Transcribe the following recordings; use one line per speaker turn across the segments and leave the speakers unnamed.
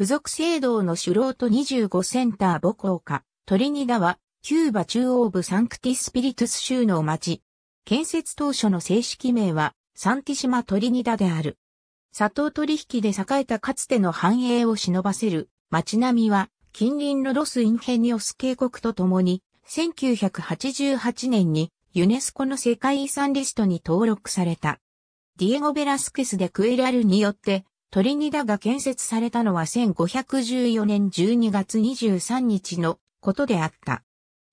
付属制度の主ロート25センター母校か、トリニダは、キューバ中央部サンクティスピリトゥス州の町。建設当初の正式名は、サンティシマ・トリニダである。砂糖取引で栄えたかつての繁栄を忍ばせる町並みは、近隣のロス・インヘニオス渓谷とともに、1988年にユネスコの世界遺産リストに登録された。ディエゴ・ベラスケスでクエラルによってトリニダが建設されたのは1514年12月23日のことであった。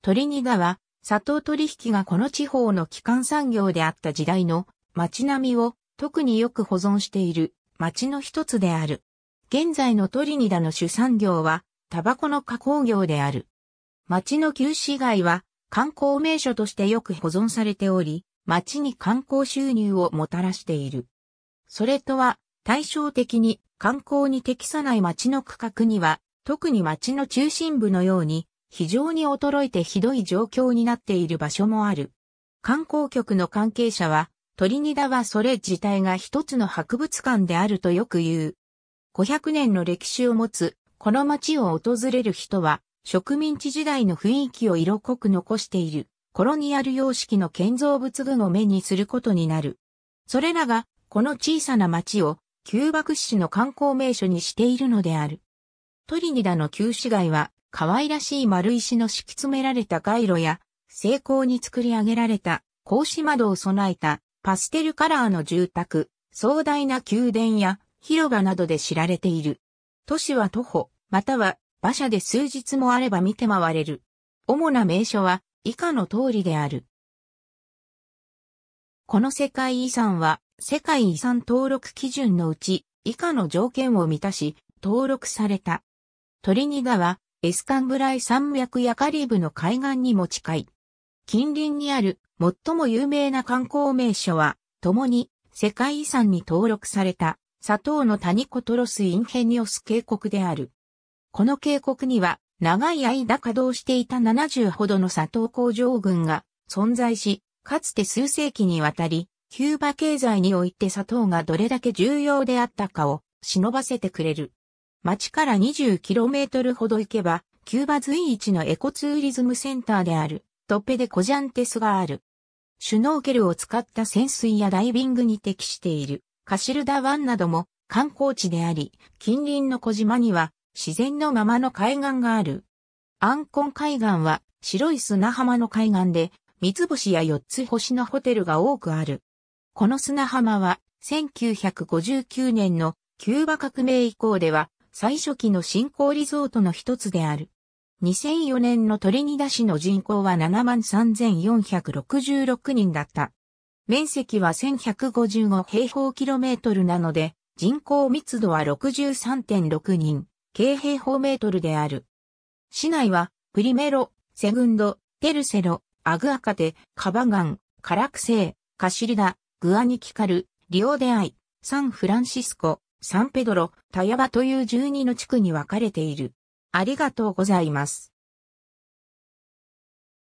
トリニダは、砂糖取引がこの地方の基幹産業であった時代の街並みを特によく保存している街の一つである。現在のトリニダの主産業はタバコの加工業である。街の旧市街は観光名所としてよく保存されており、街に観光収入をもたらしている。それとは対照的に観光に適さない街の区画には、特に街の中心部のように、非常に衰えてひどい状況になっている場所もある。観光局の関係者は、トリニダはそれ自体が一つの博物館であるとよく言う。500年の歴史を持つ、この街を訪れる人は、植民地時代の雰囲気を色濃く残している、コロニアル様式の建造物群を目にすることになる。それらが、この小さな町を旧幕市の観光名所にしているのである。トリニダの旧市街は、可愛らしい丸石の敷き詰められた街路や、精巧に作り上げられた、格子窓を備えた、パステルカラーの住宅、壮大な宮殿や、広場などで知られている。都市は徒歩、または馬車で数日もあれば見て回れる。主な名所は以下の通りである。この世界遺産は世界遺産登録基準のうち以下の条件を満たし登録された。トリニダはエスカンブライ山脈やカリブの海岸にも近い。近隣にある最も有名な観光名所は共に世界遺産に登録された砂糖の谷コトロス・インヘニオス渓谷である。この渓谷には長い間稼働していた70ほどの砂糖工場群が存在し、かつて数世紀にわたりキューバ経済において砂糖がどれだけ重要であったかを忍ばせてくれる。町から 20km ほど行けば、キューバ随一のエコツーリズムセンターである、トッペデコジャンテスがある。シュノーケルを使った潜水やダイビングに適している、カシルダ湾なども観光地であり、近隣の小島には自然のままの海岸がある。アンコン海岸は白い砂浜の海岸で、三つ星や四つ星のホテルが多くある。この砂浜は1959年のキューバ革命以降では最初期の新興リゾートの一つである。2004年のトリニダ市の人口は73,466人だった。面積は1155平方キロメートルなので、人口密度は63.6人、軽平方メートルである。市内は、プリメロ、セグンド、テルセロ、アグアカテ、カバガン、カラクセイ、カシリダ、グアニキカル、リオデアイ、サンフランシスコ、サンペドロ、タヤバという12の地区に分かれている。ありがとうございます。